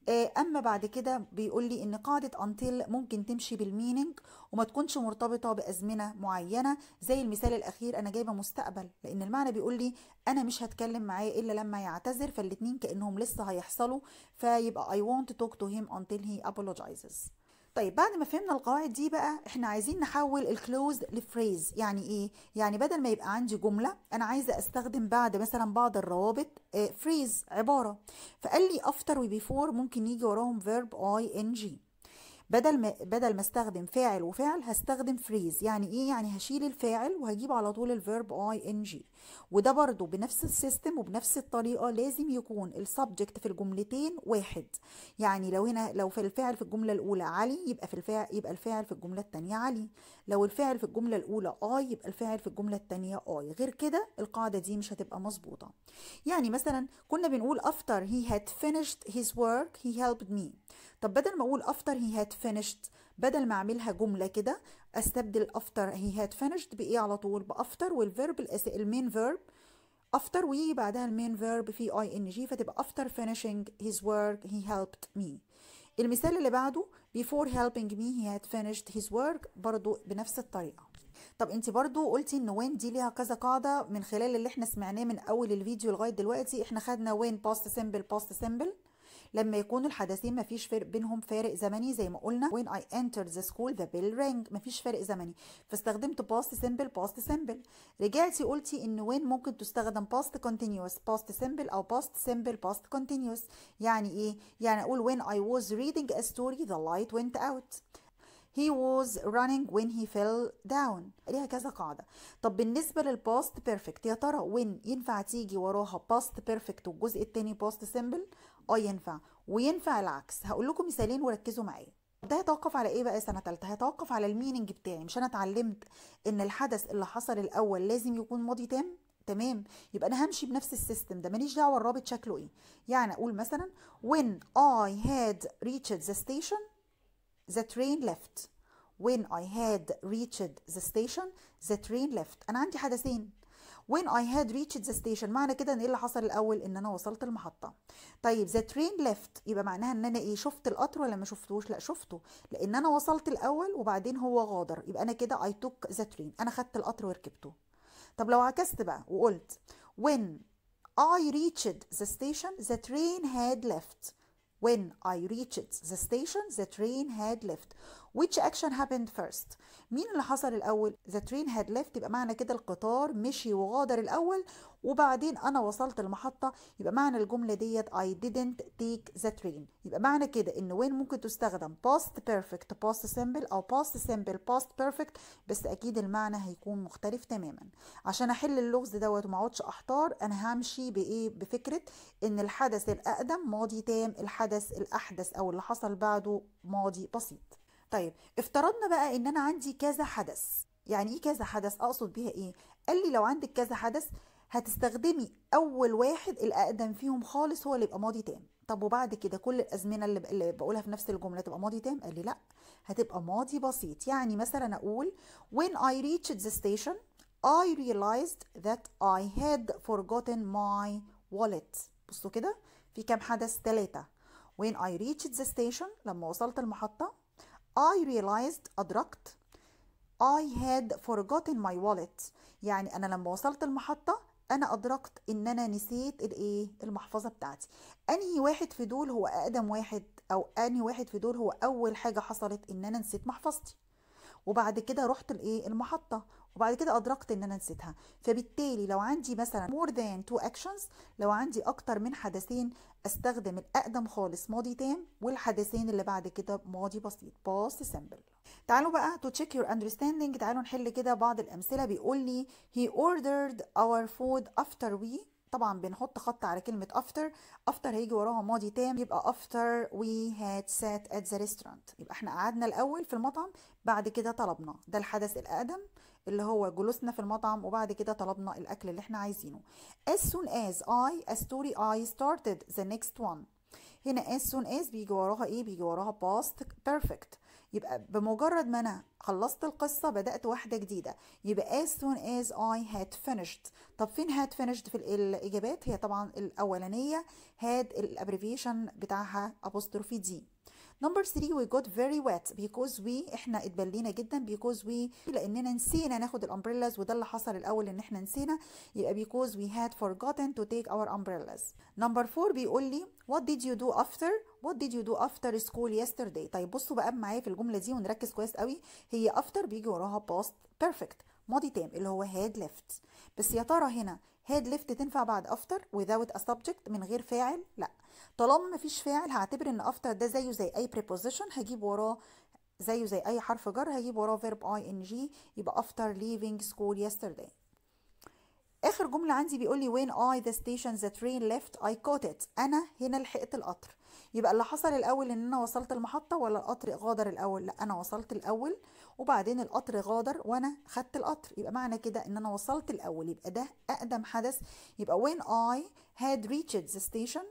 آه، اما بعد كده بيقول لي ان قاعده انتل ممكن تمشي بالميننج وما تكونش مرتبطه بازمنه معينه زي المثال الاخير انا جايبه مستقبل لان المعنى بيقول لي انا مش هتكلم معاه الا لما يعتذر فالاثنين كانهم لسه هيحصلوا فيبقى اي وونت توك تو هيم انتل هي apologizes طيب بعد ما فهمنا القواعد دي بقى احنا عايزين نحول الكلوز لفريز يعني ايه يعني بدل ما يبقى عندي جمله انا عايزه استخدم بعد مثلا بعض الروابط فريز آه، عباره فقال لي افتر وبيفور ممكن يجي وراهم فيرب اي ان جي بدل ما بدل ما استخدم فاعل وفعل هستخدم فريز يعني ايه يعني هشيل الفاعل وهجيب على طول الفيرب اي ان جي وده برضو بنفس السيستم وبنفس الطريقه لازم يكون السبجكت في الجملتين واحد يعني لو هنا لو في الفاعل في الجمله الاولى علي يبقى في الفاعل يبقى الفاعل في الجمله الثانيه علي لو الفاعل في الجمله الاولى اي يبقى الفاعل في الجمله الثانيه اي غير كده القاعده دي مش هتبقى مظبوطه يعني مثلا كنا بنقول after he had finished his work he helped me طب بدل ما اقول after he had finished بدل ما اعملها جمله كده استبدل after he had finished بايه على طول بافتر والفيرب المين فيرب after وي بعدها المين فيرب في اي ان جي فتبقى after finishing his work he helped me المثال اللي بعده before helping me he had finished his work برضو بنفس الطريقه طب انت برضو قلتي ان وين دي ليها كذا قاعده من خلال اللي احنا سمعناه من اول الفيديو لغايه دلوقتي احنا خدنا وين باست سيمبل باست سيمبل لما يكون الحدثين مفيش فرق بينهم فارق زمني زي ما قلنا when I entered the school the bell rang مفيش فرق زمني فاستخدمت past simple past simple رجعتي قلتي ان when ممكن تستخدم past continuous past simple او past simple past continuous يعني ايه يعني اقول when I was reading a story the light went out he was running when he fell down ليها كذا قاعدة طب بالنسبة للباست بيرفكت يا ترى when ينفع تيجي وراها باست بيرفكت والجزء التاني باست simple اه ينفع وينفع العكس هقول لكم مثالين وركزوا معايا ده هيتوقف على ايه بقى سنه ثالثه هيتوقف على الميننج بتاعي مش انا اتعلمت ان الحدث اللي حصل الاول لازم يكون ماضي تام تمام يبقى انا همشي بنفس السيستم ده ماليش دعوه الرابط شكله ايه يعني اقول مثلا when i had reached the station the train left when i had reached the station the train left انا عندي حدثين when I had reached the station معنى كده ان ايه اللي حصل الاول ان انا وصلت المحطه طيب the train left يبقى معناها ان انا ايه شفت القطر ولا ما شفتوش لا شفته لان انا وصلت الاول وبعدين هو غادر يبقى انا كده I took the train انا خدت القطر وركبته طب لو عكست بقى وقلت when I reached the station the train had left when I reached the station the train had left which action happened first مين اللي حصل الاول the train had left يبقى معنى كده القطار مشي وغادر الاول وبعدين انا وصلت المحطه يبقى معنى الجمله ديت I didn't take the train يبقى معنى كده ان وين ممكن تستخدم past perfect past simple او past simple past perfect بس اكيد المعنى هيكون مختلف تماما عشان احل اللغز دوت وما اقعدش احتار انا همشي بايه بفكره ان الحدث الاقدم ماضي تام الحدث الاحدث او اللي حصل بعده ماضي بسيط طيب افترضنا بقى ان انا عندي كذا حدث يعني ايه كذا حدث اقصد بيها ايه قال لي لو عندك كذا حدث هتستخدمي اول واحد الاقدم فيهم خالص هو اللي يبقى ماضي تام طب وبعد كده كل الازمنه اللي بقولها في نفس الجمله تبقى ماضي تام قال لي لا هتبقى ماضي بسيط يعني مثلا اقول when I reached the station I realized that I had forgotten my wallet بصوا كده في كام حدث ثلاثة when I reached the station لما وصلت المحطة I realized أدركت I had forgotten my wallet يعني أنا لما وصلت المحطة أنا أدركت إن أنا نسيت الإيه المحفظة بتاعتي أنهي واحد في دول هو أقدم واحد أو أنهي واحد في دول هو أول حاجة حصلت إن أنا نسيت محفظتي وبعد كده رحت الإيه المحطة وبعد كده أدركت إن أنا نسيتها فبالتالي لو عندي مثلا more than two actions لو عندي أكتر من حدثين أستخدم الأقدم خالص ماضي تام والحدثين اللي بعد كده ماضي بسيط past simple تعالوا بقى to check your understanding تعالوا نحل كده بعض الأمثلة بيقول لي he ordered our food after we طبعا بنحط خط على كلمة after after هيجي وراها ماضي تام يبقى after we had sat at the restaurant يبقى احنا قعدنا الأول في المطعم بعد كده طلبنا ده الحدث الأقدم اللي هو جلوسنا في المطعم وبعد كده طلبنا الأكل اللي احنا عايزينه as soon as I a story I started the next one هنا as soon as بيجي وراها ايه بيجي وراها past perfect يبقى بمجرد ما أنا خلصت القصة بدأت واحدة جديدة يبقى as soon as I had finished طب فين had finished في الإجابات هي طبعا الأولانية had الابريفيشن بتاعها ابوستروفي دي number 3 we got very wet because we احنا اتبلينا جدا because we لاننا نسينا ناخد الامبريلاز وده اللي حصل الاول ان احنا نسينا يبقى because we had forgotten to take our umbrellas number 4 بيقول لي what did you do after what did you do after school yesterday طيب بصوا بقى معايا في الجمله دي ونركز كويس قوي هي after بيجي وراها past perfect ماضي تام اللي هو had left بس يا ترى هنا هاد ليفت تنفع بعد افتر without a subject من غير فاعل لا طالما مفيش فاعل هعتبر ان افتر ده زيه زي اي preposition هجيب وراه زيه زي اي حرف جر هجيب وراه verb ing يبقى after leaving school yesterday اخر جمله عندي بيقول لي when I the station the train left I caught it انا هنا لحقت القطر يبقى اللي حصل الاول ان انا وصلت المحطه ولا القطر غادر الاول لا انا وصلت الاول وبعدين القطر غادر وانا خدت القطر يبقى معنى كده ان انا وصلت الاول يبقى ده اقدم حدث يبقى when I had reached the station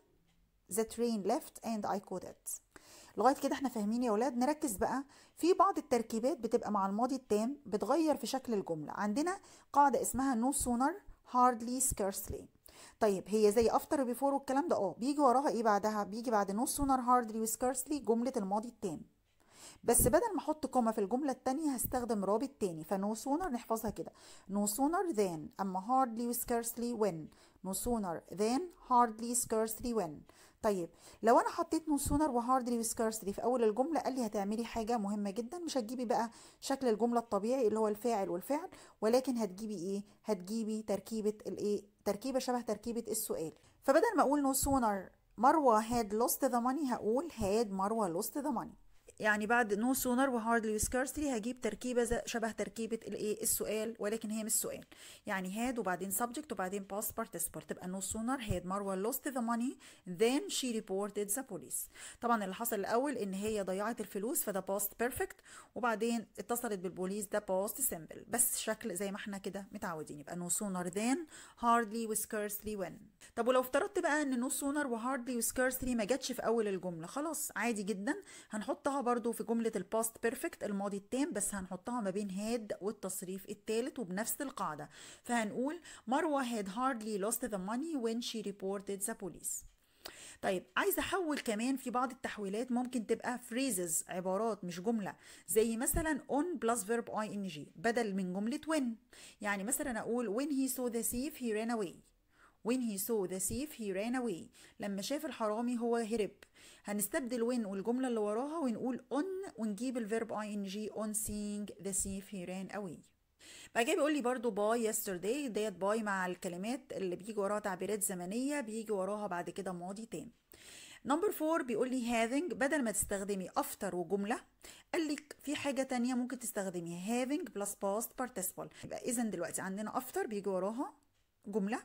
the train left and I caught it لغايه كده احنا فاهمين يا اولاد نركز بقى في بعض التركيبات بتبقى مع الماضي التام بتغير في شكل الجمله عندنا قاعده اسمها no sooner hardly scarcely طيب هي زي افتر بيفور والكلام ده اه بيجي وراها ايه بعدها بيجي بعد نو سونر هاردلي وسكارسلي جمله الماضي التام بس بدل ما احط كومه في الجمله الثانيه هستخدم رابط تاني فنو سونر نحفظها كده نو سونر ذان اما هاردلي وسكارسلي وين نو سونر ذان هاردلي سكارسلي وين طيب لو انا حطيت نو سونر وهاردلي وسكارسلي في اول الجمله قال لي هتعملي حاجه مهمه جدا مش هتجيبي بقى شكل الجمله الطبيعي اللي هو الفاعل والفعل ولكن هتجيبي ايه هتجيبي تركيبه الايه تركيبة شبه تركيبه السؤال فبدل ما اقول no sooner مروه had lost the money هقول had مروه lost the money يعني بعد نو سونر وهاردلي سكارسلي هجيب تركيبه شبه تركيبه الايه السؤال ولكن هي مش سؤال يعني هاد وبعدين سبجكت وبعدين باست participle تبقى نو سونر هاد مروه لوست ذا ماني ذن شي ريبورتد ذا بوليس طبعا اللي حصل الاول ان هي ضيعت الفلوس فده باست بيرفكت وبعدين اتصلت بالبوليس ده باست سمبل بس شكل زي ما احنا كده متعودين يبقى نو سونر ذن هاردلي scarcely وين طب ولو افترضت بقى ان نو سونر وهاردلي وسكارسلي ما جاتش في اول الجمله خلاص عادي جدا هنحطها برضو في جملة الباست بيرفكت الماضي التام بس هنحطها ما بين هاد والتصريف التالت وبنفس القاعدة فهنقول مروة had hardly lost the money when she reported the police طيب عايزه احول كمان في بعض التحويلات ممكن تبقى فريزز عبارات مش جمله زي مثلا on plus verb ing بدل من جمله when يعني مثلا اقول when he saw the thief he ran away When he saw the thief he ran away لما شاف الحرامي هو هرب هنستبدل when والجملة اللي وراها ونقول on ونجيب الفيرب ing on seeing the thief he ran away بعد كده بيقول لي برضو باي yesterday ديت باي مع الكلمات اللي بيجي وراها تعبيرات زمنية بيجي وراها بعد كده ماضي تام نمبر فور بيقول لي having بدل ما تستخدمي افتر وجملة قال لك في حاجة تانية ممكن تستخدميها having plus past participle يبقى إذا دلوقتي عندنا افتر بيجي وراها جملة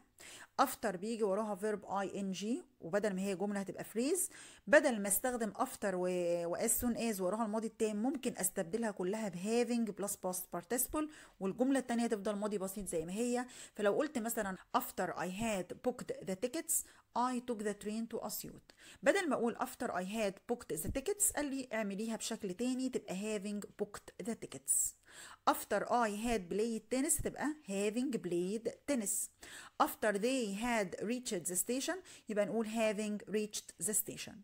افتر بيجي وراها فيرب اي ان جي وبدل ما هي جملة هتبقى فريز بدل ما استخدم افتر واز سون از وراها الماضي التام ممكن استبدلها كلها بهافينج بلس باست بارتيسيبل والجملة التانية تفضل ماضي بسيط زي ما هي فلو قلت مثلا افتر اي هاد بوكت ذا تيكتس اي توك ذا ترين تو أسيوط بدل ما أقول افتر اي هاد بوكت ذا تيكتس قال لي اعمليها بشكل تاني تبقى هافنج بوكت ذا تيكتس after I had played tennis تبقى eh, having played tennis after they had reached the station يبقى نقول having reached the station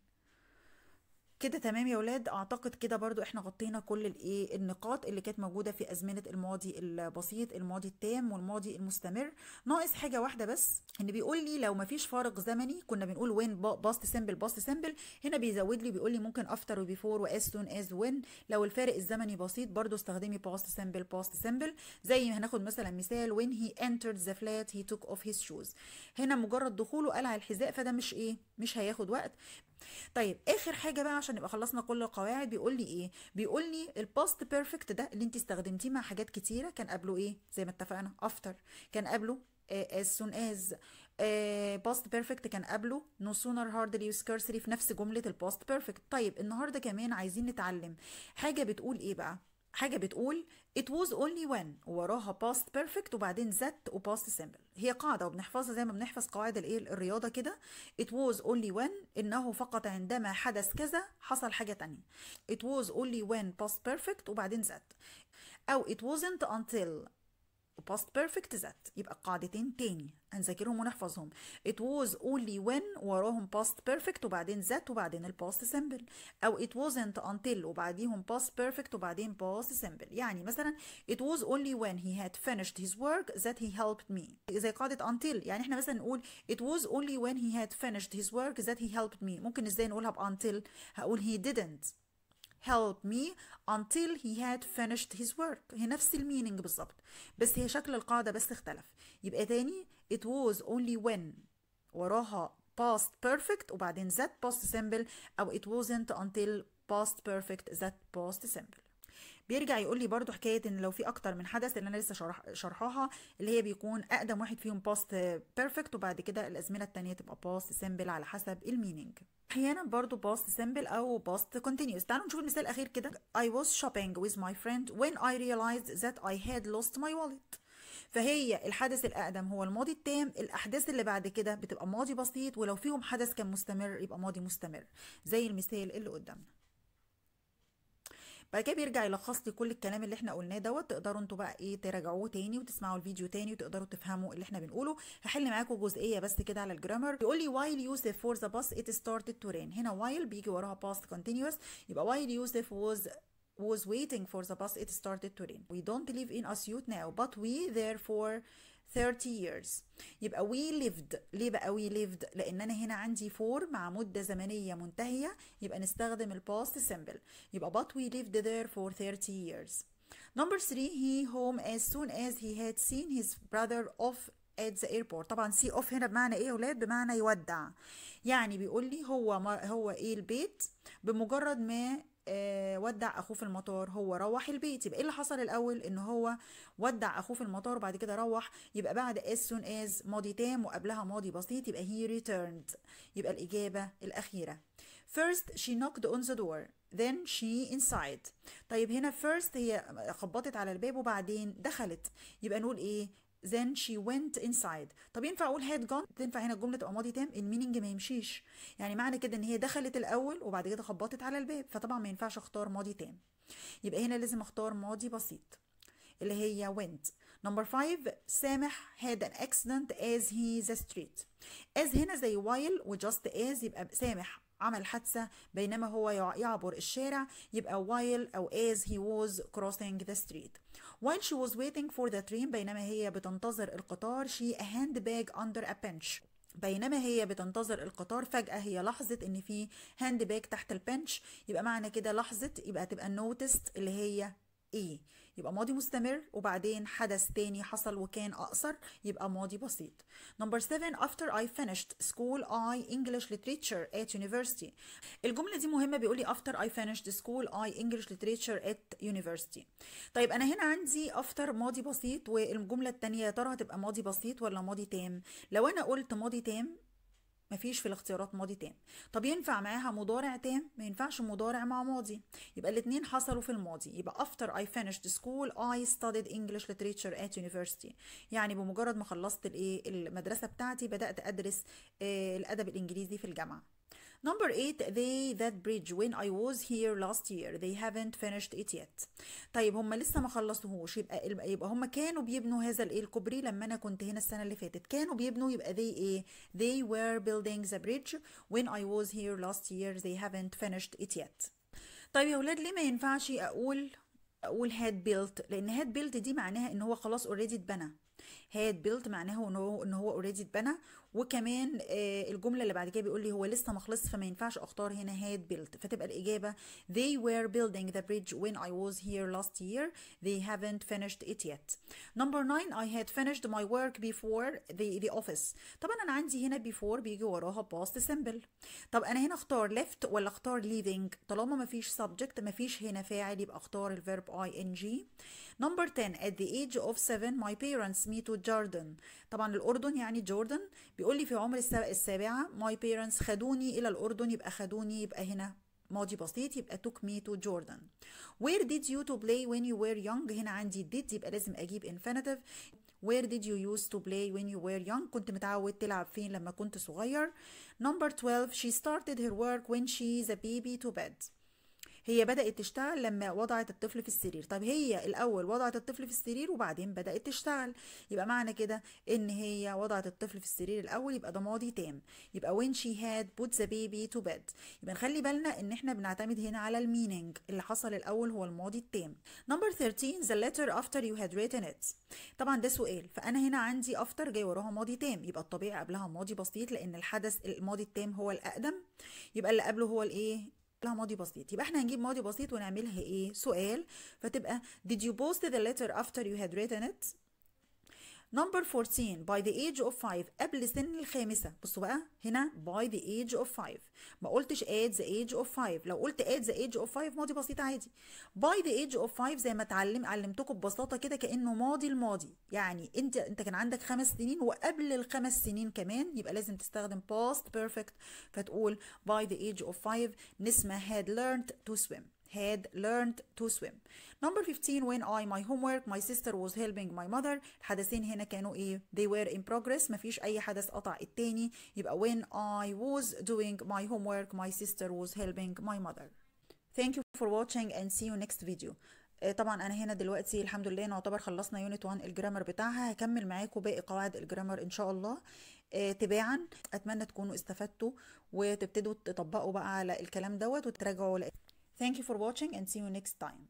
كده تمام يا ولاد اعتقد كده برضو احنا غطينا كل الايه النقاط اللي كانت موجوده في ازمنه الماضي البسيط الماضي التام والماضي المستمر ناقص حاجه واحده بس ان بيقول لي لو مفيش فارق زمني كنا بنقول وين باست سيمبل باست سيمبل هنا بيزود لي بيقول لي ممكن افتر وبيفور واز سون از وين لو الفارق الزمني بسيط برضو استخدمي باست سيمبل باست سيمبل زي هناخد مثلا مثال وين هي انترد ذا فلات هي توك اوف هيز شوز هنا مجرد دخوله قلع الحذاء فده مش ايه مش هياخد وقت طيب اخر حاجه بقى عشان نبقى خلصنا كل القواعد بيقول لي ايه بيقول لي الباست بيرفكت ده اللي انت استخدمتيه مع حاجات كتيره كان قبله ايه زي ما اتفقنا افتر كان قبله آه، as soon as باست uh, بيرفكت كان قبله نو سونر هاردلي وسكارسلي في نفس جمله الباست بيرفكت طيب النهارده كمان عايزين نتعلم حاجه بتقول ايه بقى حاجة بتقول it was only when وراها past perfect وبعدين that و past simple هي قاعدة وبنحفظها زي ما بنحفظ قواعد الايه الرياضة كده it was only when انه فقط عندما حدث كذا حصل حاجة تانية it was only when past perfect وبعدين that أو it wasn't until past perfect that يبقى قاعدتين تاني هنذاكرهم ونحفظهم it was only when وراهم past perfect وبعدين that وبعدين ال past simple أو it wasn't until وبعديهم past perfect وبعدين past simple يعني مثلا it was only when he had finished his work that he helped me زي قاعدة until يعني احنا مثلا نقول it was only when he had finished his work that he helped me ممكن ازاي نقولها ب until هقول he didn't help me until he had finished his work هي نفس الميننج بالظبط بس هي شكل القاعدة بس اختلف يبقى تاني it was only when وراها past perfect وبعدين that past simple أو it wasn't until past perfect that past simple بيرجع يقول لي برضو حكايه ان لو في اكتر من حدث اللي انا لسه شرح شرحها اللي هي بيكون اقدم واحد فيهم باست بيرفكت وبعد كده الازمنه الثانيه تبقى باست سيمبل على حسب المينينج احيانا برضو باست سيمبل او باست كونتينيوس تعالوا نشوف المثال الاخير كده I was shopping with my friend when I realized that I had lost my wallet فهي الحدث الاقدم هو الماضي التام الاحداث اللي بعد كده بتبقى ماضي بسيط ولو فيهم حدث كان مستمر يبقى ماضي مستمر زي المثال اللي قدامنا بعد كده بيرجع يلخص لي كل الكلام اللي احنا قلناه دوت تقدروا انتوا بقى ايه تراجعوه تاني وتسمعوا الفيديو تاني وتقدروا تفهموا اللي احنا بنقوله هحل معاكم جزئيه بس كده على الجرامر بيقول لي وايل يوسف فور ذا باس ات ستارتد تو رين هنا وايل بيجي وراها باست continuous يبقى وايل يوسف was was waiting for the bus it started to rain. We don't live in a suit now, but we therefore 30 years يبقى we lived ليه بقى we lived لان انا هنا عندي for مع مدة زمنية منتهية يبقى نستخدم الباست simple يبقى but we lived there for 30 years number 3 he home as soon as he had seen his brother off at the airport طبعا سي اوف هنا بمعنى ايه يا اولاد بمعنى يودع يعني بيقول لي هو هو ايه البيت بمجرد ما آه، ودع اخوه في المطار هو روح البيت يبقى ايه اللي حصل الاول ان هو ودع اخوه في المطار وبعد كده روح يبقى بعد as soon as ماضي تام وقبلها ماضي بسيط يبقى he returned يبقى الاجابه الاخيره first she knocked on the door then she inside طيب هنا first هي خبطت على الباب وبعدين دخلت يبقى نقول ايه then she went inside طب ينفع اقول had gone تنفع هنا الجمله تبقى ماضي تام الميننج ما يمشيش يعني معنى كده ان هي دخلت الاول وبعد كده خبطت على الباب فطبعا ما ينفعش اختار ماضي تام يبقى هنا لازم اختار ماضي بسيط اللي هي went number 5 سامح had an accident as he the street as هنا زي while و just as يبقى سامح عمل حادثة بينما هو يعبر الشارع يبقى while أو as he was crossing the street While she was waiting for the train بينما هي بتنتظر القطار she a handbag under a pinch بينما هي بتنتظر القطار فجأة هي لاحظت إن في هاند باج تحت البنش يبقى معنى كده لاحظت يبقى تبقى noticed اللي هي إيه يبقى ماضي مستمر وبعدين حدث تاني حصل وكان أقصر يبقى ماضي بسيط number 7 after I finished school I English literature at university الجملة دي مهمة بيقول لي after I finished school I English literature at university طيب أنا هنا عندي after ماضي بسيط والجملة التانية يا ترى هتبقى ماضي بسيط ولا ماضي تام لو أنا قلت ماضي تام مفيش في الاختيارات ماضي تام طب ينفع معاها مضارع تام ما ينفعش مضارع مع ماضي يبقى الاثنين حصلوا في الماضي يبقى after I finished school I studied English literature at university يعني بمجرد ما خلصت الايه المدرسه بتاعتي بدات ادرس آه، الادب الانجليزي في الجامعه Number eight, they that bridge when I was here last year they haven't finished it yet. طيب هم لسه ما خلصوهوش يبقى يبقى هم كانوا بيبنوا هذا الايه الكوبري لما انا كنت هنا السنه اللي فاتت كانوا بيبنوا يبقى they ايه they were building the bridge when I was here last year they haven't finished it yet. طيب يا ولاد ليه ما ينفعش اقول اقول had built؟ لان had built دي معناها ان هو خلاص اوريدي اتبنى had built معناه ان هو ان هو اوريدي اتبنى وكمان الجمله اللي بعد كده بيقول لي هو لسه ما خلصش فما ينفعش اختار هنا had built فتبقى الاجابه they were building the bridge when I was here last year they haven't finished it yet number 9 I had finished my work before the, the office طبعا انا عندي هنا before بيجي وراها past simple طب انا هنا اختار left ولا اختار leaving طالما ما فيش subject ما فيش هنا فاعل يبقى اختار الverb ing number 10 at the age of 7 my parents meet to Jordan طبعا الاردن يعني جوردن بيقول لي في عمر السابعة my parents خدوني إلى الأردن يبقى خدوني يبقى هنا ماضي بسيط يبقى took me to Jordan where did you to play when you were young هنا عندي did يبقى لازم أجيب infinitive where did you used to play when you were young كنت متعود تلعب فين لما كنت صغير number 12 she started her work when she is a baby to bed هي بدأت تشتغل لما وضعت الطفل في السرير طب هي الأول وضعت الطفل في السرير وبعدين بدأت تشتغل يبقى معنى كده إن هي وضعت الطفل في السرير الأول يبقى ده ماضي تام يبقى when she had put the baby to bed يبقى نخلي بالنا إن إحنا بنعتمد هنا على الميننج اللي حصل الأول هو الماضي التام number 13 the letter after you had written it طبعا ده سؤال فأنا هنا عندي after جاي وراها ماضي تام يبقى الطبيعي قبلها ماضي بسيط لأن الحدث الماضي التام هو الأقدم يبقى اللي قبله هو الإيه لها ماضي بسيط يبقى احنا هنجيب ماضي بسيط ونعملها ايه سؤال فتبقى did you post the letter after you had written it نمبر 14 by the age of 5 قبل سن الخامسة بصوا بقى هنا by the age of 5 ما قلتش at the age of 5 لو قلت at the age of 5 ماضي بسيط عادي by the age of 5 زي ما اتعلم علمتكم ببساطة كده كأنه ماضي الماضي يعني انت انت كان عندك خمس سنين وقبل الخمس سنين كمان يبقى لازم تستخدم past perfect فتقول by the age of 5 نسمة had learned to swim had learned to swim number 15 when I my homework my sister was helping my mother الحدثين هنا كانوا ايه they were in progress مفيش اي حدث قطع التاني يبقى when I was doing my homework my sister was helping my mother thank you for watching and see you next video آه، طبعا انا هنا دلوقتي الحمد لله نعتبر خلصنا يونت 1 الجرامر بتاعها هكمل معاكم باقي قواعد الجرامر ان شاء الله آه، تباعا اتمنى تكونوا استفدتوا وتبتدوا تطبقوا بقى على الكلام دوت وتراجعوا Thank you for watching and see you next time.